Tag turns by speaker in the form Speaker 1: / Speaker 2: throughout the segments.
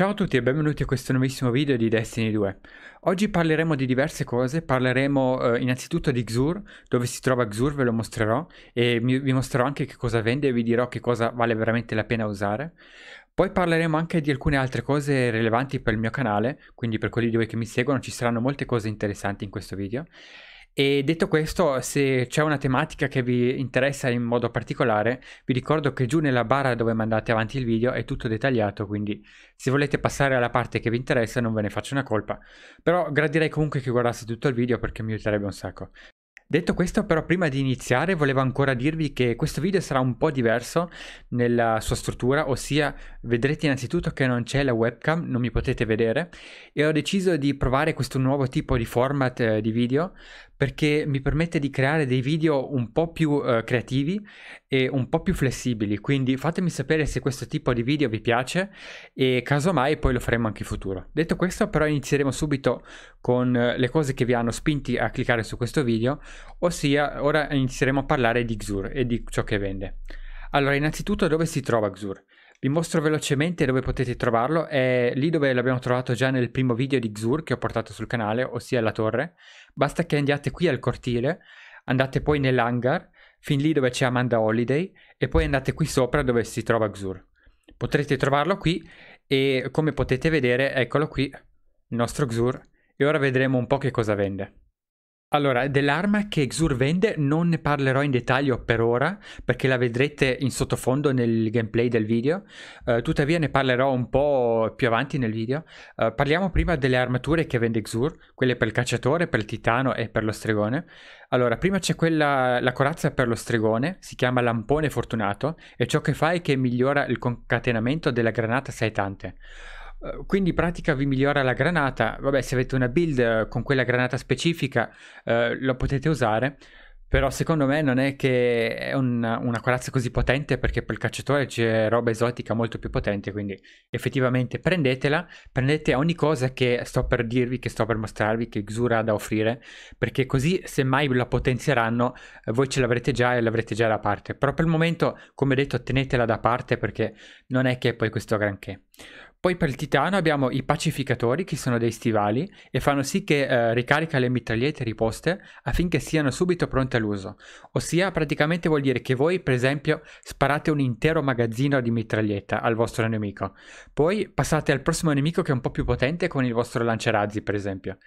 Speaker 1: Ciao a tutti e benvenuti a questo nuovissimo video di Destiny 2. Oggi parleremo di diverse cose, parleremo eh, innanzitutto di Xur, dove si trova Xur ve lo mostrerò e mi, vi mostrerò anche che cosa vende e vi dirò che cosa vale veramente la pena usare. Poi parleremo anche di alcune altre cose rilevanti per il mio canale, quindi per quelli di voi che mi seguono ci saranno molte cose interessanti in questo video. E detto questo, se c'è una tematica che vi interessa in modo particolare, vi ricordo che giù nella barra dove mandate avanti il video è tutto dettagliato, quindi se volete passare alla parte che vi interessa non ve ne faccio una colpa, però gradirei comunque che guardaste tutto il video perché mi aiuterebbe un sacco. Detto questo però prima di iniziare volevo ancora dirvi che questo video sarà un po' diverso nella sua struttura, ossia vedrete innanzitutto che non c'è la webcam, non mi potete vedere e ho deciso di provare questo nuovo tipo di format eh, di video perché mi permette di creare dei video un po' più uh, creativi e un po' più flessibili, quindi fatemi sapere se questo tipo di video vi piace e casomai poi lo faremo anche in futuro. Detto questo però inizieremo subito con eh, le cose che vi hanno spinti a cliccare su questo video, ossia ora inizieremo a parlare di Xur e di ciò che vende. Allora, innanzitutto dove si trova Xur? Vi mostro velocemente dove potete trovarlo, è lì dove l'abbiamo trovato già nel primo video di Xur che ho portato sul canale, ossia la torre. Basta che andiate qui al cortile, andate poi nell'hangar, fin lì dove c'è Amanda Holiday, e poi andate qui sopra dove si trova Xur. Potrete trovarlo qui e come potete vedere, eccolo qui, il nostro Xur, e ora vedremo un po' che cosa vende. Allora, dell'arma che Xur vende non ne parlerò in dettaglio per ora, perché la vedrete in sottofondo nel gameplay del video, uh, tuttavia ne parlerò un po' più avanti nel video. Uh, parliamo prima delle armature che vende Xur, quelle per il cacciatore, per il titano e per lo stregone. Allora, prima c'è quella, la corazza per lo stregone, si chiama Lampone Fortunato, e ciò che fa è che migliora il concatenamento della granata saetante. Uhm, quindi in pratica vi migliora la granata, vabbè se avete una build uhm, con quella granata specifica eh, la potete usare, però secondo me non è che è un, una corazza così potente perché per il cacciatore c'è roba esotica molto più potente, quindi effettivamente prendetela, prendete ogni cosa che sto per dirvi, che sto per mostrarvi, che Xura ha da offrire, perché così semmai la potenzieranno voi ce l'avrete già e l'avrete già da parte, però per il momento come detto tenetela da parte perché non è che è poi questo granché. Poi per il titano abbiamo i pacificatori, che sono dei stivali, e fanno sì che eh, ricarica le mitragliette riposte affinché siano subito pronte all'uso. Ossia, praticamente vuol dire che voi, per esempio, sparate un intero magazzino di mitraglietta al vostro nemico. Poi passate al prossimo nemico che è un po' più potente con il vostro lanciarazzi, per esempio.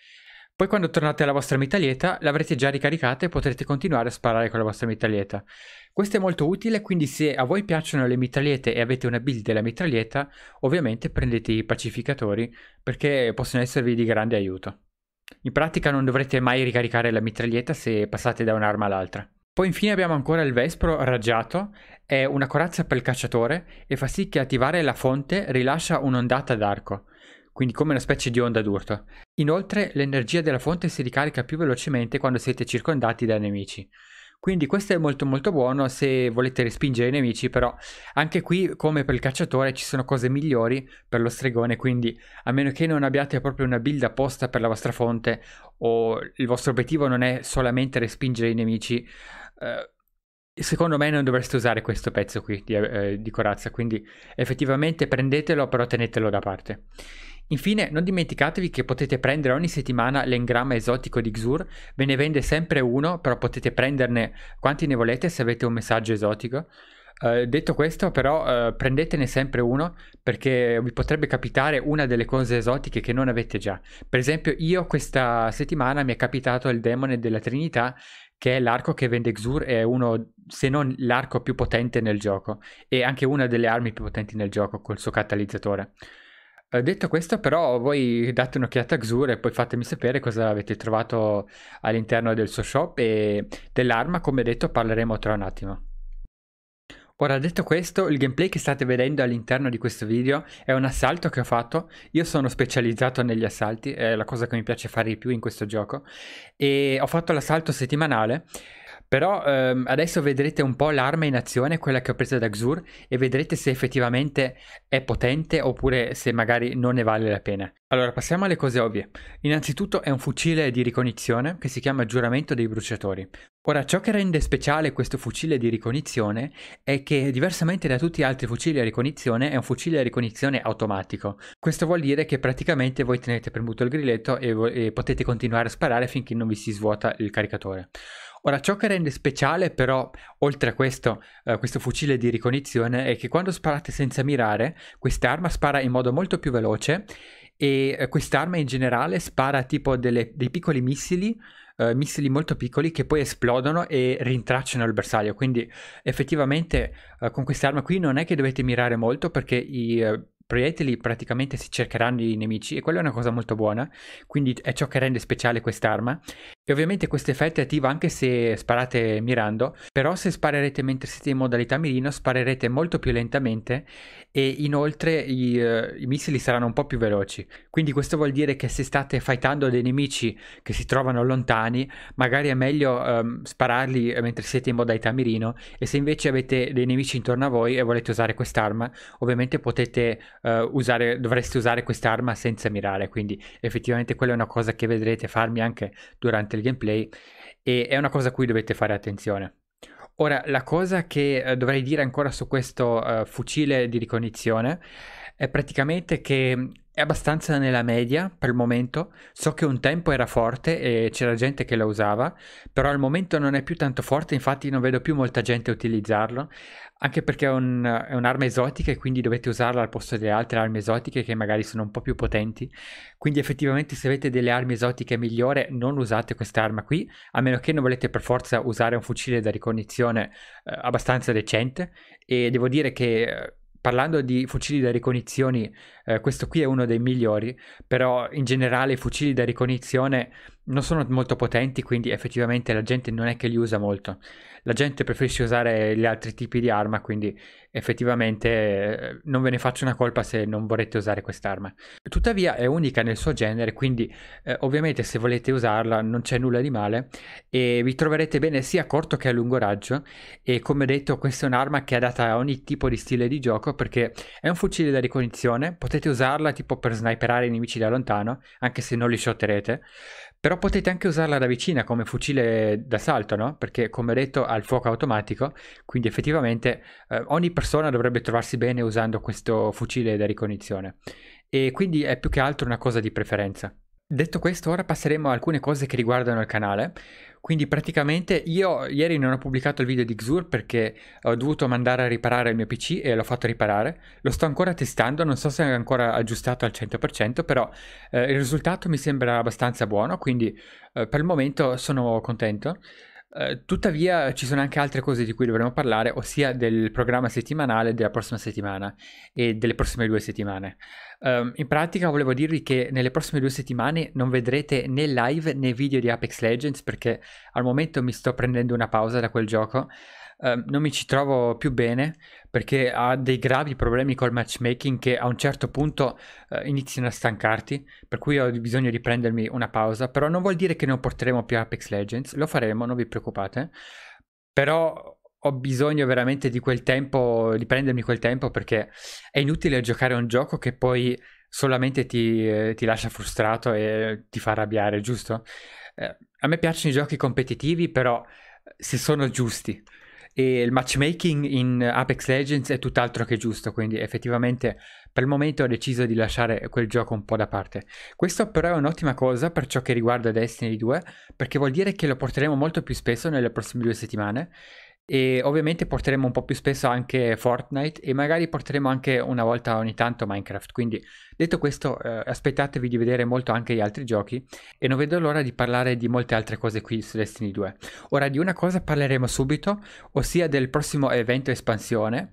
Speaker 1: Poi quando tornate alla vostra mitraglietta l'avrete già ricaricata e potrete continuare a sparare con la vostra mitraglietta. Questo è molto utile, quindi se a voi piacciono le mitragliette e avete una build della mitraglietta, ovviamente prendete i pacificatori perché possono esservi di grande aiuto. In pratica non dovrete mai ricaricare la mitraglietta se passate da un'arma all'altra. Poi infine abbiamo ancora il Vespro raggiato, è una corazza per il cacciatore e fa sì che attivare la fonte rilascia un'ondata d'arco quindi come una specie di onda d'urto. Inoltre l'energia della fonte si ricarica più velocemente quando siete circondati da nemici. Quindi questo è molto molto buono se volete respingere i nemici, però anche qui come per il cacciatore ci sono cose migliori per lo stregone, quindi a meno che non abbiate proprio una build apposta per la vostra fonte o il vostro obiettivo non è solamente respingere i nemici, eh, secondo me non dovreste usare questo pezzo qui di, eh, di corazza, quindi effettivamente prendetelo però tenetelo da parte. Infine, non dimenticatevi che potete prendere ogni settimana l'engramma esotico di Xur, ve ne vende sempre uno, però potete prenderne quanti ne volete se avete un messaggio esotico. Uh, detto questo, però, uh, prendetene sempre uno perché vi potrebbe capitare una delle cose esotiche che non avete già. Per esempio, io questa settimana mi è capitato il demone della Trinità, che è l'arco che vende Xur, è uno, se non l'arco più potente nel gioco, e anche una delle armi più potenti nel gioco col suo catalizzatore. Eh, detto questo, però, voi date un'occhiata a Xur e poi fatemi sapere cosa avete trovato all'interno del suo shop e dell'arma, come detto, parleremo tra un attimo. Ora detto questo, il gameplay che state vedendo all'interno di questo video è un assalto che ho fatto, io sono specializzato negli assalti, è la cosa che mi piace fare di più in questo gioco, e ho fatto l'assalto settimanale però ehm, adesso vedrete un po' l'arma in azione, quella che ho preso da Xur, e vedrete se effettivamente è potente oppure se magari non ne vale la pena. Allora, passiamo alle cose ovvie. Innanzitutto è un fucile di ricognizione che si chiama Giuramento dei Bruciatori. Ora, ciò che rende speciale questo fucile di ricognizione è che, diversamente da tutti gli altri fucili a ricognizione, è un fucile a ricognizione automatico. Questo vuol dire che praticamente voi tenete premuto il grilletto e, e potete continuare a sparare finché non vi si svuota il caricatore. Ora, ciò che rende speciale però, oltre a questo, eh, questo fucile di ricognizione, è che quando sparate senza mirare, quest'arma spara in modo molto più veloce e eh, quest'arma in generale spara tipo delle, dei piccoli missili, eh, missili molto piccoli che poi esplodono e rintracciano il bersaglio. Quindi effettivamente eh, con quest'arma qui non è che dovete mirare molto perché i eh, proiettili praticamente si cercheranno i nemici e quella è una cosa molto buona, quindi è ciò che rende speciale quest'arma e ovviamente questo effetto è attivo anche se sparate mirando, però se sparerete mentre siete in modalità mirino sparerete molto più lentamente e inoltre i, uh, i missili saranno un po' più veloci. Quindi questo vuol dire che se state fightando dei nemici che si trovano lontani, magari è meglio um, spararli mentre siete in modalità mirino e se invece avete dei nemici intorno a voi e volete usare quest'arma, ovviamente potete uh, usare, dovreste usare quest'arma senza mirare, quindi effettivamente quella è una cosa che vedrete farmi anche durante durante il gameplay e è una cosa a cui dovete fare attenzione. Ora, la cosa che eh, dovrei dire ancora su questo uh, fucile di ricognizione è praticamente che è abbastanza nella media per il momento. So che un tempo era forte e c'era gente che la usava, però al momento non è più tanto forte, infatti non vedo più molta gente utilizzarlo, anche perché è, un, è un'arma esotica e quindi dovete usarla al posto delle altre armi esotiche che magari sono un po' più potenti. Quindi effettivamente se avete delle armi esotiche migliori non usate questa arma qui, a meno che non volete per forza usare un fucile da ricognizione eh, abbastanza decente e devo dire che eh, parlando di fucili da ricognizione, eh, questo qui è uno dei migliori, però in generale i fucili da ricognizione non sono molto potenti, quindi effettivamente la gente non è che li usa molto. La gente preferisce usare gli altri tipi di arma, quindi effettivamente eh, non ve ne faccio una colpa se non vorrete usare quest'arma. Tuttavia è unica nel suo genere, quindi eh, ovviamente se volete usarla non c'è nulla di male e vi troverete bene sia a corto che a lungo raggio e come detto questa è un'arma che è adatta a ogni tipo di stile di gioco perché è un fucile da ricognizione, potete usarla tipo per sniperare i nemici da lontano, anche se non li shotterete. Però potete anche usarla da vicina come fucile d'assalto, no? Perché come ho detto ha il fuoco automatico, quindi effettivamente eh, ogni persona dovrebbe trovarsi bene usando questo fucile da ricognizione. E quindi è più che altro una cosa di preferenza. Detto questo, ora passeremo a alcune cose che riguardano il canale. Quindi praticamente io ieri non ho pubblicato il video di Xur perché ho dovuto mandare a riparare il mio PC e l'ho fatto riparare. Lo sto ancora testando, non so se è ancora aggiustato al 100%, però eh, il risultato mi sembra abbastanza buono, quindi eh, per il momento sono contento. Eh, tuttavia ci sono anche altre cose di cui dovremo parlare, ossia del programma settimanale della prossima settimana e delle prossime due settimane. Um, in pratica volevo dirvi che nelle prossime due settimane non vedrete né live né video di Apex Legends perché al momento mi sto prendendo una pausa da quel gioco, um, non mi ci trovo più bene, perché ha dei gravi problemi col matchmaking che a un certo punto eh, iniziano a stancarti, per cui ho bisogno di prendermi una pausa, però non vuol dire che non porteremo più Apex Legends, lo faremo, non vi preoccupate, però ho bisogno veramente di quel tempo, di prendermi quel tempo perché è inutile giocare a un gioco che poi solamente ti, eh, ti lascia frustrato e ti fa arrabbiare, giusto? Eh, a me piacciono i giochi competitivi, però eh, se sono giusti, e il matchmaking in Apex Legends è tutt'altro che giusto, quindi effettivamente per il momento ho deciso di lasciare quel gioco un po' da parte. Questo però è un'ottima cosa per ciò che riguarda Destiny 2, perché vuol dire che lo porteremo molto più spesso nelle prossime due settimane e ovviamente porteremo un po' più spesso anche Fortnite e magari porteremo anche una volta ogni tanto Minecraft. Quindi detto questo eh, aspettatevi di vedere molto anche gli altri giochi e non vedo l'ora di parlare di molte altre cose qui su Destiny 2. Ora di una cosa parleremo subito, ossia del prossimo evento espansione.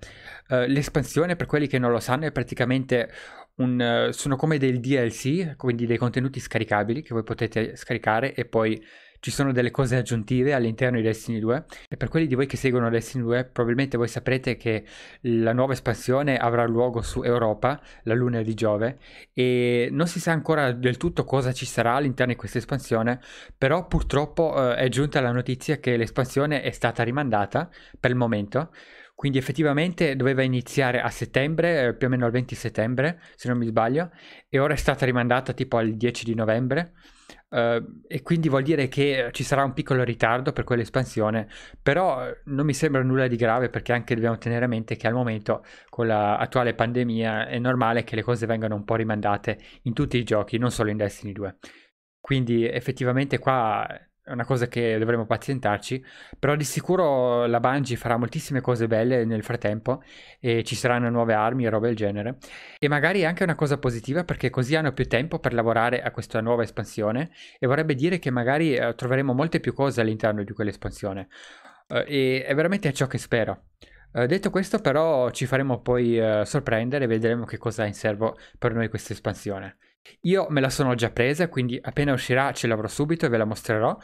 Speaker 1: Eh, l'espansione per quelli che non lo sanno è praticamente un, eh, sono come del DLC, quindi dei contenuti scaricabili che voi potete scaricare e poi ci sono delle cose aggiuntive all'interno di Destiny 2 e per quelli di voi che seguono Destiny 2 probabilmente voi saprete che la nuova espansione avrà luogo su Europa, la luna di Giove e non si sa ancora del tutto cosa ci sarà all'interno di questa espansione, però purtroppo eh, è giunta la notizia che l'espansione è stata rimandata per il momento. Quindi effettivamente doveva iniziare a settembre, eh, più o meno al 20 settembre, se non mi sbaglio, e ora è stata rimandata tipo al 10 di novembre. Uh, e quindi vuol dire che eh, ci sarà un piccolo ritardo per quell'espansione, però eh, non mi sembra nulla di grave perché anche dobbiamo tenere a mente che al momento con l'attuale pandemia è normale che le cose vengano un po' rimandate in tutti i giochi, non solo in Destiny 2. Quindi effettivamente qua è una cosa che dovremo pazientarci, però di sicuro la Bungie farà moltissime cose belle nel frattempo e ci saranno nuove armi e robe del genere. E magari è anche una cosa positiva perché così hanno più tempo per lavorare a questa nuova espansione e vorrebbe dire che magari eh, troveremo molte più cose all'interno di quell'espansione. Eh, e è veramente ciò che spero. Eh, detto questo però ci faremo poi eh, sorprendere e vedremo che cosa ha in serbo per noi questa espansione. Io me la sono già presa, quindi appena uscirà ce l'avrò subito e ve la mostrerò.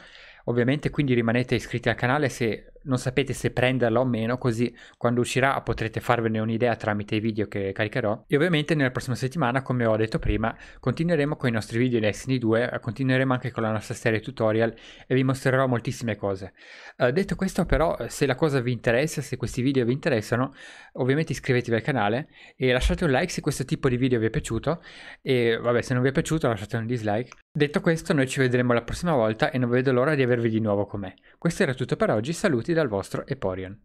Speaker 1: Ovviamente quindi rimanete iscritti al canale se non sapete se prenderla o meno, così quando uscirà potrete farvene un'idea tramite i video che caricherò. E ovviamente nella prossima settimana, come ho detto prima, continueremo con i nostri video di Destiny 2, continueremo anche con la nostra serie tutorial e vi mostrerò moltissime cose. Uh, detto questo però, se la cosa vi interessa, se questi video vi interessano, ovviamente iscrivetevi al canale e lasciate un like se questo tipo di video vi è piaciuto e vabbè, se non vi è piaciuto lasciate un dislike. Detto questo, noi ci vedremo la prossima volta e non vedo l'ora di avervi di nuovo con me. Questo era tutto per oggi, saluti dal vostro Eporion.